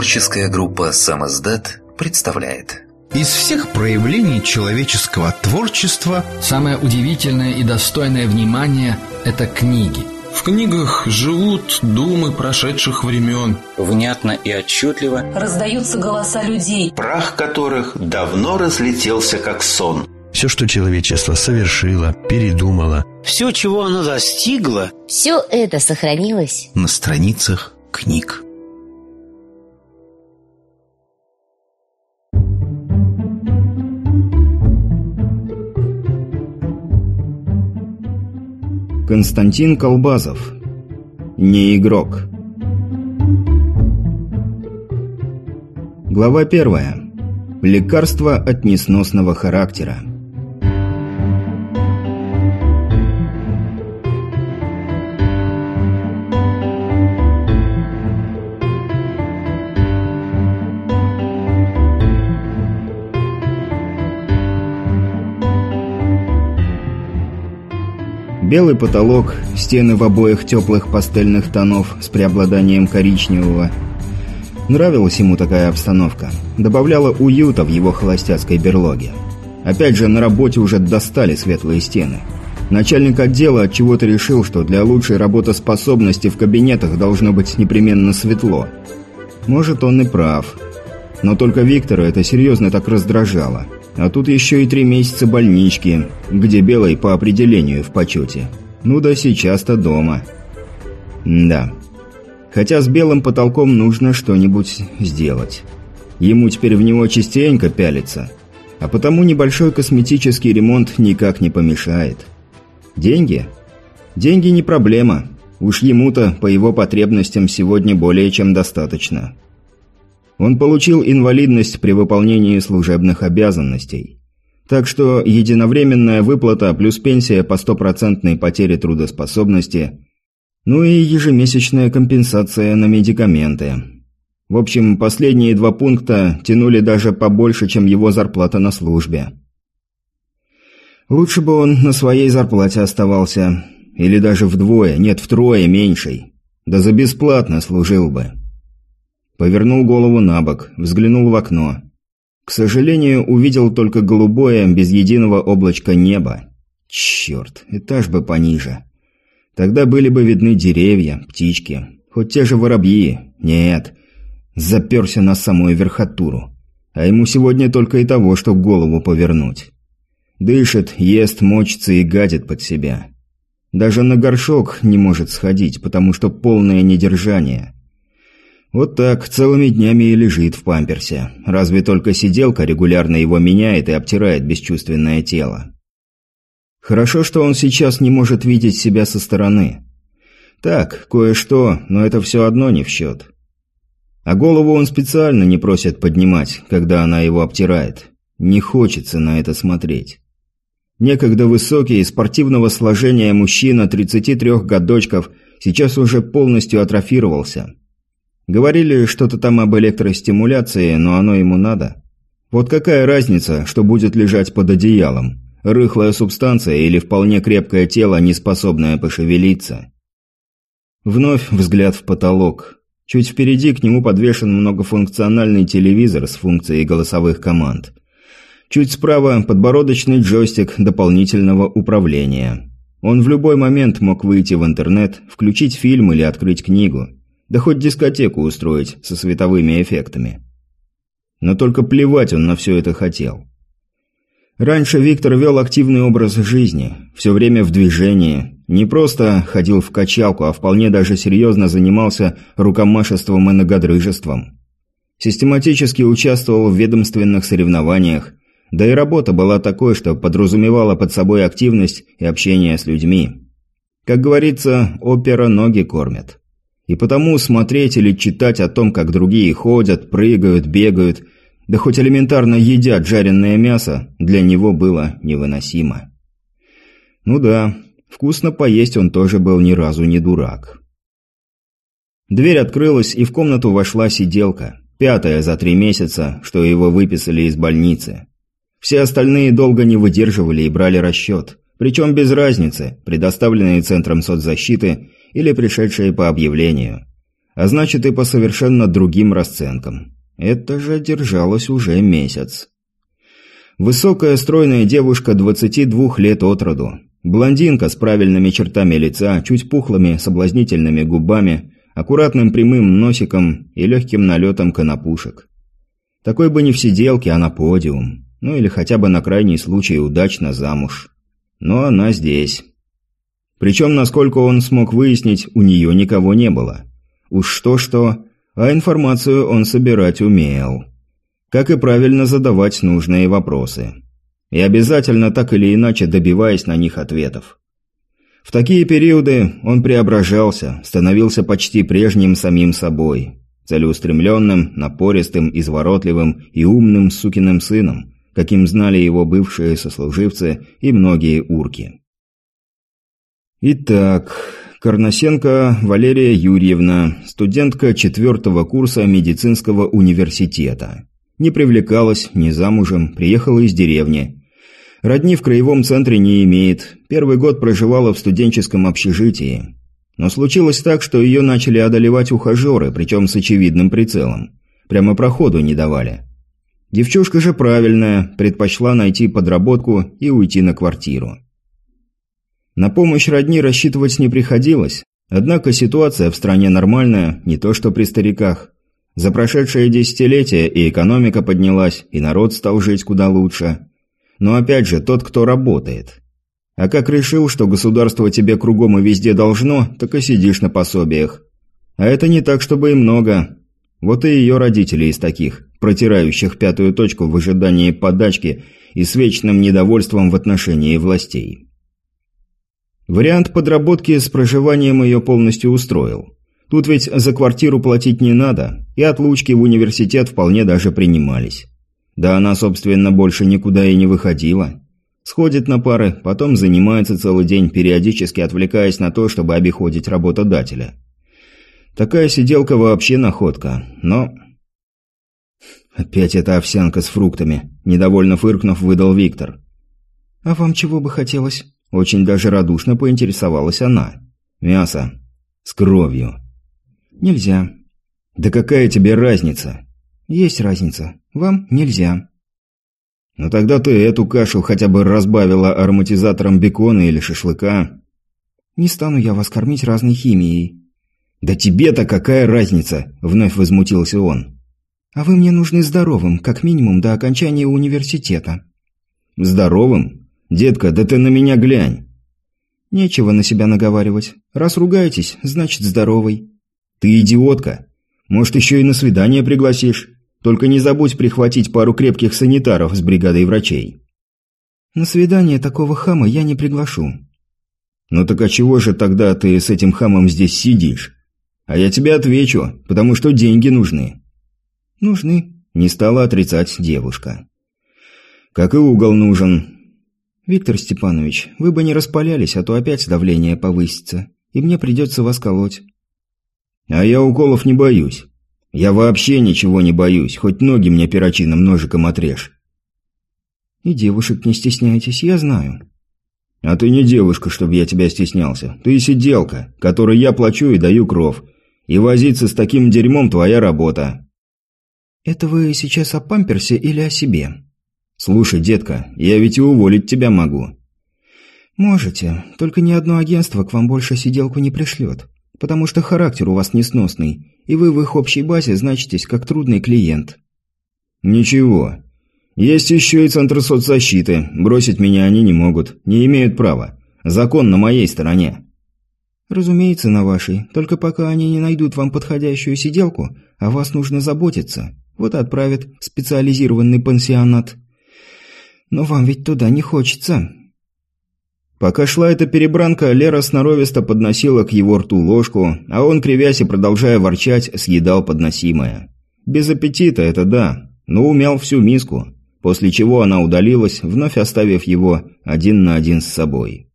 Творческая группа «Самоздат» представляет из всех проявлений человеческого творчества самое удивительное и достойное внимания – это книги. В книгах живут думы прошедших времен. Внятно и отчетливо раздаются голоса людей, прах которых давно разлетелся как сон. Все, что человечество совершило, передумало. Все, чего оно достигло. Все это сохранилось на страницах книг. Константин Колбазов. Не игрок. Глава первая. Лекарство от несносного характера. Белый потолок, стены в обоих теплых пастельных тонов с преобладанием коричневого. Нравилась ему такая обстановка. Добавляла уюта в его холостяцкой берлоге. Опять же, на работе уже достали светлые стены. Начальник отдела от чего-то решил, что для лучшей работоспособности в кабинетах должно быть непременно светло. Может, он и прав. Но только Виктора это серьезно так раздражало. А тут еще и три месяца больнички, где Белый по определению в почете. Ну да сейчас-то дома. да. Хотя с белым потолком нужно что-нибудь сделать. Ему теперь в него частенько пялится. А потому небольшой косметический ремонт никак не помешает. Деньги? Деньги не проблема. Уж ему-то по его потребностям сегодня более чем достаточно. Он получил инвалидность при выполнении служебных обязанностей. Так что единовременная выплата плюс пенсия по стопроцентной потере трудоспособности, ну и ежемесячная компенсация на медикаменты. В общем, последние два пункта тянули даже побольше, чем его зарплата на службе. Лучше бы он на своей зарплате оставался. Или даже вдвое, нет, втрое меньшей. Да за бесплатно служил бы. Повернул голову на бок, взглянул в окно. К сожалению, увидел только голубое, без единого облачка неба. Черт, этаж бы пониже. Тогда были бы видны деревья, птички, хоть те же воробьи. Нет, заперся на самую верхотуру. А ему сегодня только и того, что голову повернуть. Дышит, ест, мочится и гадит под себя. Даже на горшок не может сходить, потому что полное недержание. Вот так целыми днями и лежит в памперсе. Разве только сиделка регулярно его меняет и обтирает бесчувственное тело. Хорошо, что он сейчас не может видеть себя со стороны. Так, кое-что, но это все одно не в счет. А голову он специально не просит поднимать, когда она его обтирает. Не хочется на это смотреть. Некогда высокий, спортивного сложения мужчина 33 годочков сейчас уже полностью атрофировался – Говорили что-то там об электростимуляции, но оно ему надо. Вот какая разница, что будет лежать под одеялом? Рыхлая субстанция или вполне крепкое тело, не способное пошевелиться? Вновь взгляд в потолок. Чуть впереди к нему подвешен многофункциональный телевизор с функцией голосовых команд. Чуть справа подбородочный джойстик дополнительного управления. Он в любой момент мог выйти в интернет, включить фильм или открыть книгу. Да хоть дискотеку устроить со световыми эффектами. Но только плевать он на все это хотел. Раньше Виктор вел активный образ жизни, все время в движении, не просто ходил в качалку, а вполне даже серьезно занимался рукомашеством и ногодрыжеством. Систематически участвовал в ведомственных соревнованиях, да и работа была такой, что подразумевала под собой активность и общение с людьми. Как говорится, опера ноги кормят. И потому смотреть или читать о том, как другие ходят, прыгают, бегают, да хоть элементарно едят жареное мясо, для него было невыносимо. Ну да, вкусно поесть он тоже был ни разу не дурак. Дверь открылась, и в комнату вошла сиделка, пятая за три месяца, что его выписали из больницы. Все остальные долго не выдерживали и брали расчет, причем без разницы, предоставленные Центром соцзащиты – или пришедшие по объявлению. А значит и по совершенно другим расценкам. Это же держалось уже месяц. Высокая стройная девушка 22 лет от роду. Блондинка с правильными чертами лица, чуть пухлыми, соблазнительными губами, аккуратным прямым носиком и легким налетом конопушек. Такой бы не в сиделке, а на подиум. Ну или хотя бы на крайний случай удачно замуж. Но она здесь. Причем, насколько он смог выяснить, у нее никого не было. Уж что-что, а информацию он собирать умел. Как и правильно задавать нужные вопросы. И обязательно так или иначе добиваясь на них ответов. В такие периоды он преображался, становился почти прежним самим собой. Целеустремленным, напористым, изворотливым и умным сукиным сыном, каким знали его бывшие сослуживцы и многие урки. Итак, Корносенко Валерия Юрьевна, студентка четвертого курса медицинского университета. Не привлекалась, не замужем, приехала из деревни. Родни в краевом центре не имеет, первый год проживала в студенческом общежитии. Но случилось так, что ее начали одолевать ухажеры, причем с очевидным прицелом. Прямо проходу не давали. Девчушка же правильная, предпочла найти подработку и уйти на квартиру. На помощь родни рассчитывать не приходилось. Однако ситуация в стране нормальная, не то что при стариках. За прошедшее десятилетие и экономика поднялась, и народ стал жить куда лучше. Но опять же, тот, кто работает. А как решил, что государство тебе кругом и везде должно, так и сидишь на пособиях. А это не так, чтобы и много. Вот и ее родители из таких, протирающих пятую точку в ожидании подачки и с вечным недовольством в отношении властей. Вариант подработки с проживанием ее полностью устроил. Тут ведь за квартиру платить не надо, и отлучки в университет вполне даже принимались. Да она, собственно, больше никуда и не выходила. Сходит на пары, потом занимается целый день, периодически отвлекаясь на то, чтобы обиходить работодателя. Такая сиделка вообще находка, но... «Опять эта овсянка с фруктами», – недовольно фыркнув, выдал Виктор. «А вам чего бы хотелось?» Очень даже радушно поинтересовалась она. «Мясо. С кровью». «Нельзя». «Да какая тебе разница?» «Есть разница. Вам нельзя». «Ну тогда ты эту кашу хотя бы разбавила ароматизатором бекона или шашлыка». «Не стану я вас кормить разной химией». «Да тебе-то какая разница?» – вновь возмутился он. «А вы мне нужны здоровым, как минимум до окончания университета». «Здоровым? «Детка, да ты на меня глянь!» «Нечего на себя наговаривать. Раз ругаетесь, значит здоровый». «Ты идиотка! Может, еще и на свидание пригласишь? Только не забудь прихватить пару крепких санитаров с бригадой врачей». «На свидание такого хама я не приглашу». «Ну так а чего же тогда ты с этим хамом здесь сидишь? А я тебе отвечу, потому что деньги нужны». «Нужны», – не стала отрицать девушка. «Как и угол нужен. «Виктор Степанович, вы бы не распалялись, а то опять давление повысится, и мне придется вас колоть». «А я уколов не боюсь. Я вообще ничего не боюсь, хоть ноги мне перочинным ножиком отрежь». «И девушек не стесняйтесь, я знаю». «А ты не девушка, чтобы я тебя стеснялся. Ты сиделка, которой я плачу и даю кров. И возиться с таким дерьмом твоя работа». «Это вы сейчас о памперсе или о себе?» «Слушай, детка, я ведь и уволить тебя могу». «Можете, только ни одно агентство к вам больше сиделку не пришлет, потому что характер у вас несносный, и вы в их общей базе значитесь как трудный клиент». «Ничего. Есть еще и Центр соцзащиты. Бросить меня они не могут, не имеют права. Закон на моей стороне». «Разумеется, на вашей. Только пока они не найдут вам подходящую сиделку, о вас нужно заботиться. Вот и отправят специализированный пансионат». Но вам ведь туда не хочется. Пока шла эта перебранка, Лера сноровисто подносила к его рту ложку, а он, кривясь и продолжая ворчать, съедал подносимое. Без аппетита, это да, но умял всю миску, после чего она удалилась, вновь оставив его один на один с собой.